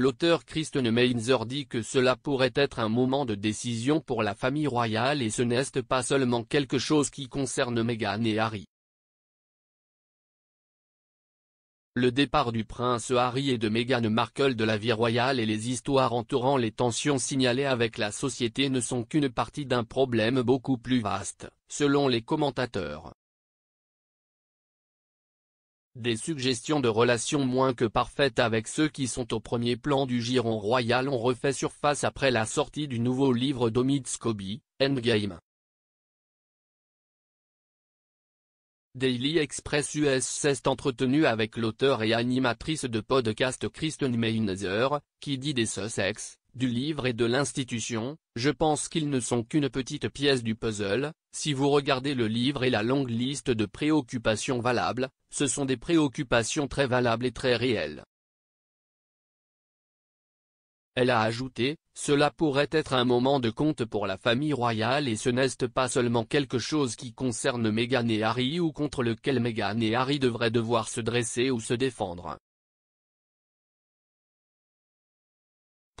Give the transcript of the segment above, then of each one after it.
L'auteur Kristen Meinzer dit que cela pourrait être un moment de décision pour la famille royale et ce n'est pas seulement quelque chose qui concerne Meghan et Harry. Le départ du prince Harry et de Meghan Markle de la vie royale et les histoires entourant les tensions signalées avec la société ne sont qu'une partie d'un problème beaucoup plus vaste, selon les commentateurs. Des suggestions de relations moins que parfaites avec ceux qui sont au premier plan du giron royal ont refait surface après la sortie du nouveau livre d'Omit Scoby, Endgame. Daily Express US s'est entretenu avec l'auteur et animatrice de podcast Kristen Meinzer, qui dit des Sussex, du livre et de l'institution, je pense qu'ils ne sont qu'une petite pièce du puzzle, si vous regardez le livre et la longue liste de préoccupations valables, ce sont des préoccupations très valables et très réelles. Elle a ajouté, cela pourrait être un moment de compte pour la famille royale et ce n'est pas seulement quelque chose qui concerne Meghan et Harry ou contre lequel Meghan et Harry devraient devoir se dresser ou se défendre.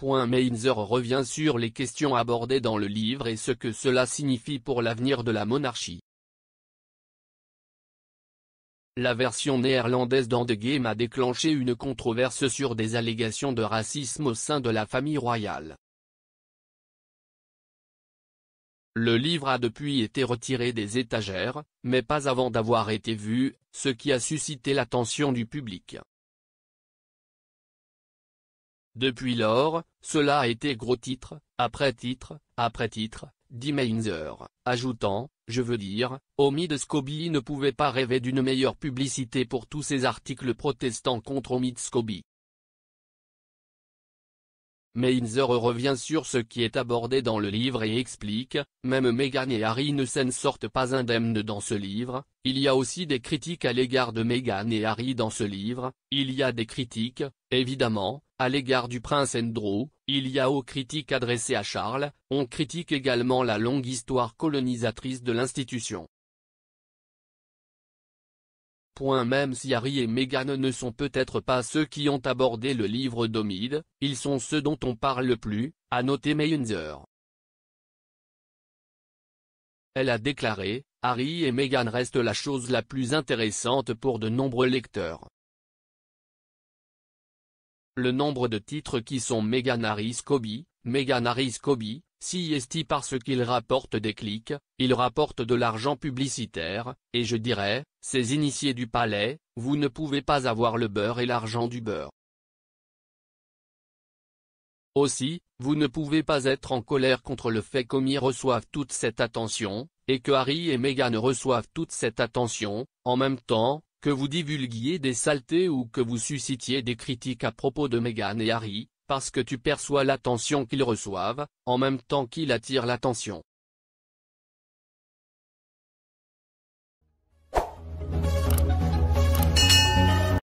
.Mainzer revient sur les questions abordées dans le livre et ce que cela signifie pour l'avenir de la monarchie. La version néerlandaise d'Endgame a déclenché une controverse sur des allégations de racisme au sein de la famille royale. Le livre a depuis été retiré des étagères, mais pas avant d'avoir été vu, ce qui a suscité l'attention du public. Depuis lors, cela a été gros titre, après titre, après titre, dit Mainzer, ajoutant, je veux dire, Omi de Scobie ne pouvait pas rêver d'une meilleure publicité pour tous ses articles protestants contre Omi de Scobie. Mainzer revient sur ce qui est abordé dans le livre et explique, même Meghan et Harry ne s'en sortent pas indemnes dans ce livre, il y a aussi des critiques à l'égard de Meghan et Harry dans ce livre, il y a des critiques, évidemment, à l'égard du prince Andrew, il y a aux critiques adressées à Charles, on critique également la longue histoire colonisatrice de l'institution. Point même si Harry et Meghan ne sont peut-être pas ceux qui ont abordé le livre d'Omide, ils sont ceux dont on parle le plus, a noté Mayenzer. Elle a déclaré, Harry et Meghan restent la chose la plus intéressante pour de nombreux lecteurs. Le nombre de titres qui sont Megan Harris Kobe, Megan Kobe, si est parce qu'ils rapportent des clics, ils rapportent de l'argent publicitaire, et je dirais, ces initiés du palais, vous ne pouvez pas avoir le beurre et l'argent du beurre. Aussi, vous ne pouvez pas être en colère contre le fait qu'Omi reçoive toute cette attention, et que Harry et ne reçoivent toute cette attention, en même temps, que vous divulguiez des saletés ou que vous suscitiez des critiques à propos de Meghan et Harry, parce que tu perçois l'attention qu'ils reçoivent, en même temps qu'ils attirent l'attention.